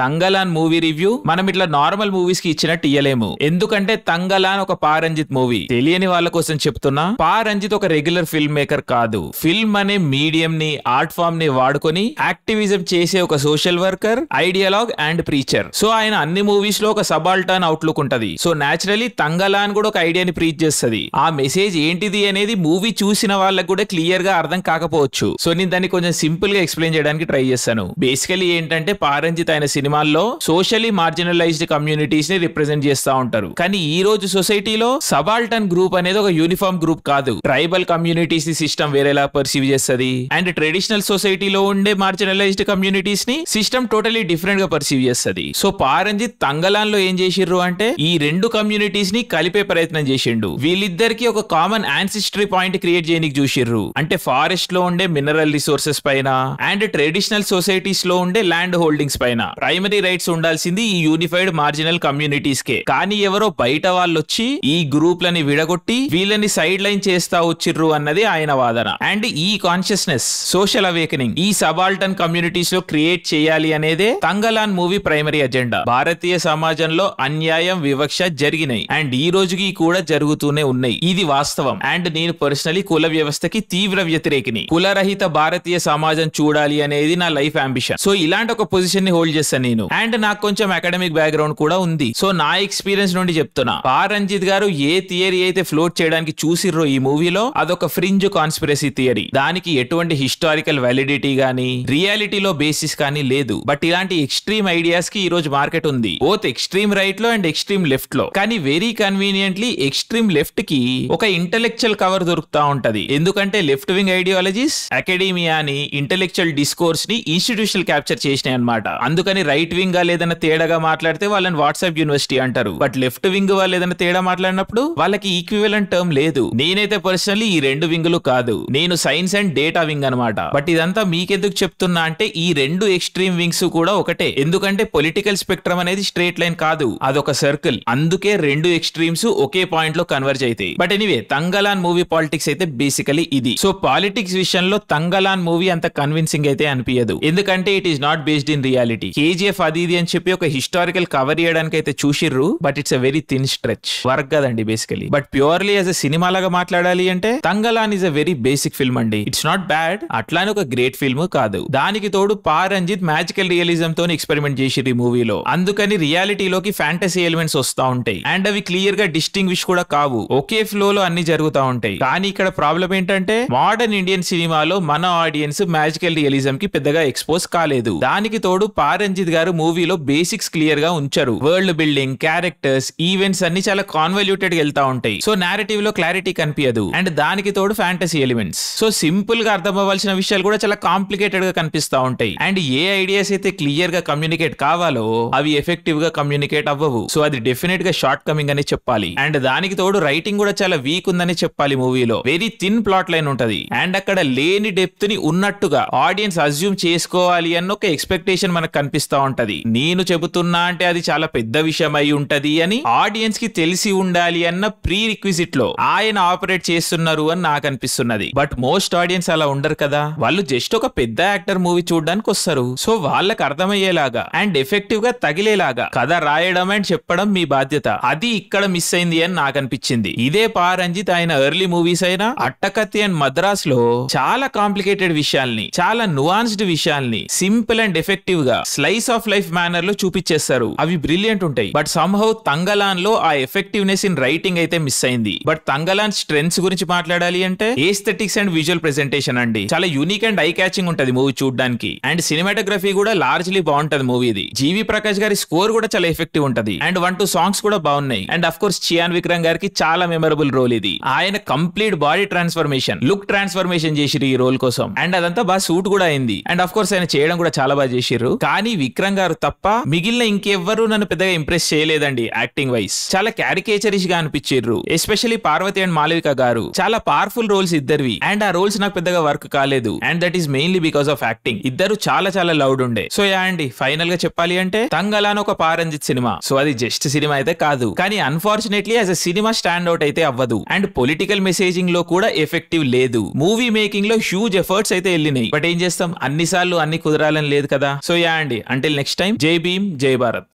Thangalaan movie review మనం ఇట్లా normal movies కి ఇచ్చినట్టు ఇయ్యలేము ఎందుకంటే తంగలాన్ ఒక పారంజిత్ మూవీ తెలియని వాళ్ళ కోసం చెప్తున్నా పారంజిత్ ఒక రెగ్యులర్ ఫిల్మ్ మేకర్ కాదు ఫిల్మ్ అనే మీడియం ని ఆర్ట్ ఫామ్ ని వాడుకొని యాక్టివిజం చేసే ఒక social worker ideologue and preacher so ఆయన అన్ని మూవీస్ లో ఒక సబాల్టర్న్ అవుట్లుక్ ఉంటది సో నేచురలీ తంగలాన్ కూడా ఒక ఐడియాని ప్రీచ్ చేస్తుంది ఆ మెసేజ్ ఏంటిది అనేది మూవీ చూసిన వాళ్ళకి కూడా క్లియర్ గా అర్థం కాకపోవచ్చు సో నేను దాన్ని కొంచెం సింపుల్ గా ఎక్స్ప్లెయిన్ చేయడానికి ట్రై చేస్తాను బేసికలీ ఏంటంటే పారంజిత్ ఆయన సినిమాల్లో సోషలీ మార్జినలైజ్డ్ కమ్యూనిటీస్ ని రిప్రజెంట్ చేస్తూ ఉంటారు కానీ ఈ రోజు సొసైటీలో సబాల్టన్ గ్రూప్ అనేది ఒక యూనిఫామ్ గ్రూప్ కాదు ట్రైబల్ కమ్యూనిటీస్ ని సిస్టమ్ వేరేలా పర్సీవ్ చేస్తుంది అండ్ ట్రెడిషనల్ సొసైటీలో ఉండే మార్జినలైజ్డ్ కమ్యూనిటీస్ ని సిస్టమ్ టోటలీ డిఫరెంట్ గా పర్సీవ్ చేస్తుంది సో పారంజిత్ తంగలాన్ లో ఏం చేసిర్రు అంటే ఈ రెండు కమ్యూనిటీస్ ని కలిపే ప్రయత్నం చేసిండు వీళ్ళిద్దరికి ఒక కామన్ ఆన్సిస్టరీ పాయింట్ క్రియేట్ చేయడానికి చూసిర్రు అంటే ఫారెస్ట్ లో ఉండే మినరల్ రిసోర్సెస్ పైన అండ్ ట్రెడిషనల్ సొసైటీస్ లో ఉండే ల్యాండ్ హోల్డింగ్స్ పైన ప్రైమరీ రైట్స్ ఉండాల్సింది ఈ యూనిఫైడ్ మార్జినల్ కమ్యూనిటీస్ కే కానీ ఎవరో బయట వాళ్ళు వచ్చి ఈ గ్రూప్ లని విడగొట్టి వీళ్ళని సైడ్ లైన్ చేస్తా వచ్చిర్రు అన్నది ఆయన వాదన అండ్ ఈ కాన్షియస్నెస్ సోషల్ అవేకనింగ్ ఈ సబాల్టన్ కమ్యూనిటీస్ లో క్రియేట్ చేయాలి అనేదే తంగలాన్ మూవీ ప్రైమరీ అజెండా భారతీయ సమాజంలో అన్యాయం వివక్ష జరిగినాయి అండ్ ఈ రోజుకి కూడా జరుగుతూనే ఉన్నాయి ఇది వాస్తవం అండ్ నేను పర్సనలీ కుల వ్యవస్థకి తీవ్ర వ్యతిరేకిని కులరహిత భారతీయ సమాజం చూడాలి అనేది నా లైఫ్ అంబిషన్ సో ఇలాంటి ఒక పొజిషన్ ని హోల్డ్ చేస్తాను నేను అండ్ నాకు కొంచెం అకాడమిక్ బ్యాక్గ్రౌండ్ కూడా ఉంది సో నా ఎక్స్పీరియన్స్ నుండి చెప్తున్నా పారంజిత్ రంజిత్ గారు ఏ థియరీ అయితే ఫ్లోట్ చేయడానికి చూసిర్రో ఈ మూవీలో అదొక ఫ్రింజ్ కాన్స్పిరసీ థియరీ దానికి ఎటువంటి హిస్టారికల్ వ్యాలిడిటీ గానీ రియాలిటీలో బేసిస్ కానీ లేదు బట్ ఇలాంటి ఎక్స్ట్రీమ్ ఐడియాస్ కి ఈ రోజు మార్కెట్ ఉంది బోత్ ఎక్స్ట్రీమ్ రైట్ లో అండ్ ఎక్స్ట్రీమ్ లెఫ్ట్ లో కానీ వెరీ కన్వీనియంట్లీ ఎక్స్ట్రీమ్ లెఫ్ట్ కి ఒక ఇంటలెక్చువల్ కవర్ దొరుకుతా ఉంటది ఎందుకంటే లెఫ్ట్ వింగ్ ఐడియాలజీస్ అకాడమియాని ఇంటలెక్చువల్ డిస్కోర్స్ ని ఇన్స్టిట్యూషనల్ క్యాప్చర్ చేసినాయి అనమాట అందుకని రైట్ వింగ్ ఏదైనా తేడాగా మాట్లాడితే వాళ్ళని వాట్సాప్ యూనివర్సిటీ అంటారు బట్ లెఫ్ట్ వింగ్ వాళ్ళు ఏదైనా తేడా మాట్లాడినప్పుడు వాళ్ళకి ఈక్వివలెంట్ టర్మ్ లేదు నేనైతే పర్సనలీ ఈ రెండు వింగులు కాదు నేను సైన్స్ అండ్ డేటా వింగ్ అనమాట బట్ ఇదంతా మీకెందుకు చెప్తున్నా అంటే ఈ రెండు ఎక్స్ట్రీమ్ వింగ్స్ కూడా ఒకటే ఎందుకంటే పొలిటికల్ స్పెక్ట్రమ్ అనేది స్ట్రేట్ లైన్ కాదు అదొక సర్కిల్ అందుకే రెండు ఎక్స్ట్రీమ్స్ ఒకే పాయింట్ లో కన్వర్జ్ అవుతాయి but anyway Thangalaan movie politics అయితే బేసికలీ ఇది సో పాలిటిక్స్ విషయంలో తంగలాన్ మూవీ అంత కన్విన్సింగ్ అయితే అనిపించదు ఎందుకంటే it is not based in reality KG KGF అది ఇది అని చెప్పి ఒక హిస్టారికల్ కవర్ చేయడానికి అయితే చూసిర్రు but it's a very thin stretch work కదండి basically but purely as a cinema లాగా మాట్లాడాలి అంటే Thangalaan is a very basic film అండి ఇట్స్ నాట్ బ్యాడ్ అట్లానే ఒక గ్రేట్ ఫిల్మ్ కాదు దానికి తోడు పారంజిత్ రంజిత్ మ్యాజికల్ రియలిజం తో ఎక్స్పెరిమెంట్ చేసిరు ఈ మూవీలో అందుకని రియాలిటీలోకి ఫ్యాంటసీ ఎలిమెంట్స్ వస్తా ఉంటాయి అండ్ అవి క్లియర్ గా డిస్టింగ్విష్ కూడా కావు ఒకే ఫ్లో లో అన్ని జరుగుతూ ఉంటాయి కానీ ఇక్కడ ప్రాబ్లం ఏంటంటే మోడర్న్ ఇండియన్ సినిమాలో మన ఆడియన్స్ మ్యాజికల్ రియలిజం కి పెద్దగా ఎక్స్పోజ్ కాలేదు దానికి తోడు పారంజిత్ అభిజిత్ గారు మూవీలో బేసిక్స్ క్లియర్ గా ఉంచారు వరల్డ్ బిల్డింగ్ క్యారెక్టర్స్ ఈవెంట్స్ అన్ని చాలా కాన్వల్యూటెడ్ వెళ్తా ఉంటాయి సో నేరేటివ్ లో క్లారిటీ కనిపించదు అండ్ దానికి తోడు ఫ్యాంటసీ ఎలిమెంట్స్ సో సింపుల్ గా అర్థం అవ్వాల్సిన విషయాలు కూడా చాలా కాంప్లికేటెడ్ గా కనిపిస్తా ఉంటాయి అండ్ ఏ ఐడియాస్ అయితే క్లియర్ గా కమ్యూనికేట్ కావాలో అవి ఎఫెక్టివ్ గా కమ్యూనికేట్ అవ్వవు సో అది డెఫినెట్ గా షార్ట్ కమింగ్ అని చెప్పాలి అండ్ దానికి తోడు రైటింగ్ కూడా చాలా వీక్ ఉందని చెప్పాలి మూవీలో వెరీ థిన్ ప్లాట్ లైన్ ఉంటది అండ్ అక్కడ లేని డెప్త్ ని ఉన్నట్టుగా ఆడియన్స్ అజ్యూమ్ చేసుకోవాలి అన్న ఒక ఎక్స్పెక్టేషన్ మనకు కనిపిస్తా కనిపిస్తా ఉంటది నేను చెబుతున్నా అంటే అది చాలా పెద్ద విషయం అయి ఉంటది అని ఆడియన్స్ కి తెలిసి ఉండాలి అన్న ప్రీ రిక్విజిట్ లో ఆయన ఆపరేట్ చేస్తున్నారు అని నాకు అనిపిస్తున్నది బట్ మోస్ట్ ఆడియన్స్ అలా ఉండరు కదా వాళ్ళు జస్ట్ ఒక పెద్ద యాక్టర్ మూవీ చూడడానికి వస్తారు సో వాళ్ళకి అర్థమయ్యేలాగా అండ్ ఎఫెక్టివ్ గా తగిలేలాగా కథ రాయడం అండ్ చెప్పడం మీ బాధ్యత అది ఇక్కడ మిస్ అయింది అని నాకు అనిపించింది ఇదే పారంజిత్ ఆయన ఎర్లీ మూవీస్ అయినా అట్టకత్తి అండ్ మద్రాస్ లో చాలా కాంప్లికేటెడ్ విషయాల్ని చాలా నువాన్స్డ్ విషయాల్ని సింపుల్ అండ్ ఎఫెక్టివ్ గా slice slice of life manner లో చూపించేస్తారు అవి బ్రిలియంట్ ఉంటాయి బట్ సంహౌ తంగలాన్ లో ఆ ఎఫెక్టివ్నెస్ ఇన్ రైటింగ్ అయితే మిస్ అయింది బట్ తంగలాన్ స్ట్రెంగ్స్ గురించి మాట్లాడాలి అంటే ఏస్థెటిక్స్ అండ్ విజువల్ ప్రెజెంటేషన్ అండి చాలా యూనిక్ అండ్ ఐ క్యాచింగ్ ఉంటది మూవీ చూడడానికి అండ్ సినిమాటోగ్రఫీ కూడా లార్జ్లీ బాగుంటది ఇది జీవి ప్రకాష్ గారి స్కోర్ కూడా చాలా ఎఫెక్టివ్ ఉంటది అండ్ వన్ టూ సాంగ్స్ కూడా బాగున్నాయి and of course Chiyaan Vikram గారికి చాలా మెమరబుల్ రోల్ ఇది ఆయన complete body transformation look transformation చేసిరు ఈ రోల్ కోసం అండ్ అదంతా బాగా సూట్ కూడా అయింది అండ్ అఫ్ కోర్స్ ఆయన చేయడం కూడా చాలా బాగా చేసిరు కానీ విక్రమ్ గారు తప్ప మిగిలిన ఇంకెవ్వరూ నన్ను పెద్దగా ఇంప్రెస్ చేయలేదండి యాక్టింగ్ వైస్ చాలా క్యారికేచరిష్ గా అనిపించారు ఎస్పెషల్లీ పార్వతి అండ్ మాలవిక గారు చాలా పవర్ఫుల్ రోల్స్ ఇద్దరివి అండ్ ఆ రోల్స్ నాకు పెద్దగా వర్క్ కాలేదు and that is mainly because of acting ఇద్దరు చాలా చాలా లౌడ్ ఉండే సో యా అండి ఫైనల్ గా చెప్పాలి అంటే తంగలాన్ ఒక పారంజిత్ సినిమా సో అది జస్ట్ సినిమా అయితే కాదు కానీ unfortunately as a cinema stand out అయితే అవ్వదు అండ్ పొలిటికల్ మెసేజింగ్ లో కూడా ఎఫెక్టివ్ లేదు మూవీ మేకింగ్ లో హ్యూజ్ ఎఫర్ట్స్ అయితే వెళ్ళినాయి బట్ ఏం చేస్తాం అన్ని సార్లు అన్ని కుదరాలని లేదు కదా సో యా అండి అంటే అంటిల్ నెక్స్ట్ టైం జై భీమ్ జై భారత్